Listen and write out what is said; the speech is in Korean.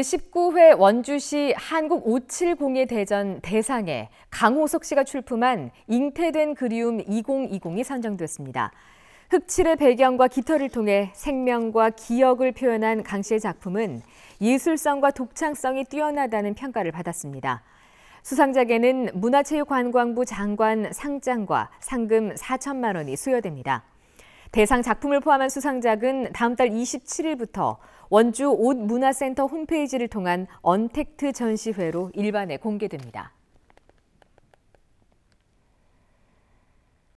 제19회 원주시 한국 570의 대전 대상에 강호석 씨가 출품한 잉태된 그리움 2020이 선정됐습니다. 흑칠의 배경과 깃털을 통해 생명과 기억을 표현한 강 씨의 작품은 예술성과 독창성이 뛰어나다는 평가를 받았습니다. 수상작에는 문화체육관광부 장관 상장과 상금 4천만 원이 수여됩니다. 대상 작품을 포함한 수상작은 다음 달 27일부터 원주 옷문화센터 홈페이지를 통한 언택트 전시회로 일반에 공개됩니다.